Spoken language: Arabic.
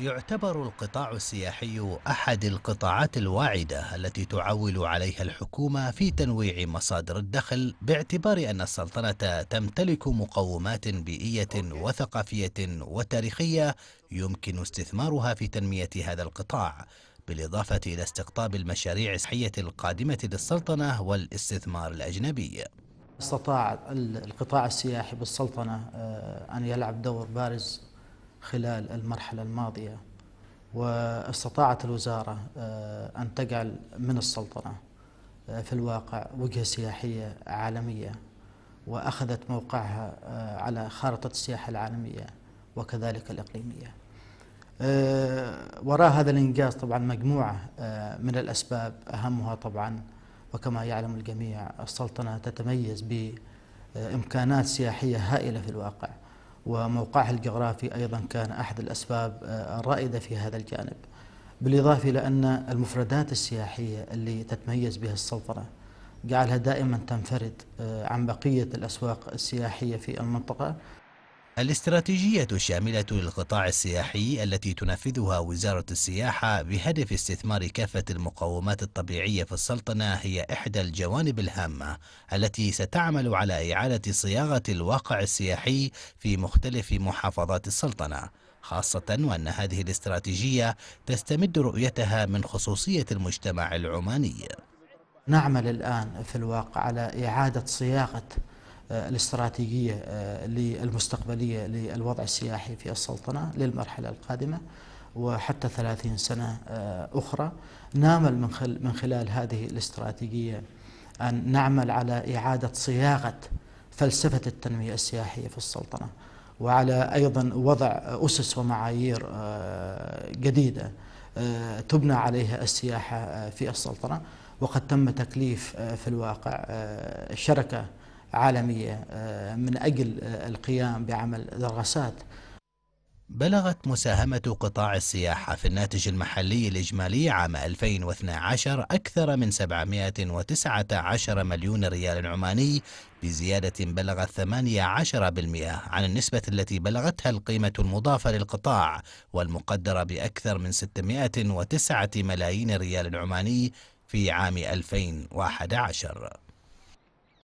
يعتبر القطاع السياحي أحد القطاعات الواعدة التي تعول عليها الحكومة في تنويع مصادر الدخل باعتبار أن السلطنة تمتلك مقومات بيئية وثقافية وتاريخية يمكن استثمارها في تنمية هذا القطاع بالإضافة إلى استقطاب المشاريع الصحية القادمة للسلطنة والاستثمار الأجنبي استطاع القطاع السياحي بالسلطنة آه، أن يلعب دور بارز خلال المرحلة الماضية واستطاعت الوزارة آه، أن تجعل من السلطنة آه، في الواقع وجهة سياحية عالمية وأخذت موقعها آه، على خارطة السياحة العالمية وكذلك الإقليمية وراء هذا الإنجاز طبعا مجموعة من الأسباب أهمها طبعا وكما يعلم الجميع السلطنة تتميز بإمكانات سياحية هائلة في الواقع وموقعها الجغرافي أيضا كان أحد الأسباب آه، الرائدة في هذا الجانب بالإضافة إلى أن المفردات السياحية اللي تتميز بها السلطنة جعلها دائما تنفرد آه، عن بقية الأسواق السياحية في المنطقة الاستراتيجية الشاملة للقطاع السياحي التي تنفذها وزارة السياحة بهدف استثمار كافة المقومات الطبيعية في السلطنة هي إحدى الجوانب الهامة التي ستعمل على إعادة صياغة الواقع السياحي في مختلف محافظات السلطنة خاصة وأن هذه الاستراتيجية تستمد رؤيتها من خصوصية المجتمع العماني نعمل الآن في الواقع على إعادة صياغة آه، الاستراتيجية المستقبلية آه، للوضع السياحي في السلطنة للمرحلة القادمة وحتى 30 سنة آه، أخرى نامل من خلال هذه الاستراتيجية أن نعمل على إعادة صياغة فلسفة التنمية السياحية في السلطنة وعلى أيضا وضع أسس ومعايير جديدة تبنى عليها السياحة في السلطنة وقد تم تكليف في الواقع شركة عالمية آه، من أجل آه، القيام بعمل دراسات بلغت مساهمة قطاع السياحة في الناتج المحلي الإجمالي عام 2012 أكثر من 719 مليون ريال عماني بزيادة بلغت 18% عن النسبة التي بلغتها القيمة المضافة للقطاع والمقدرة بأكثر من 609 ملايين ريال عماني في عام 2011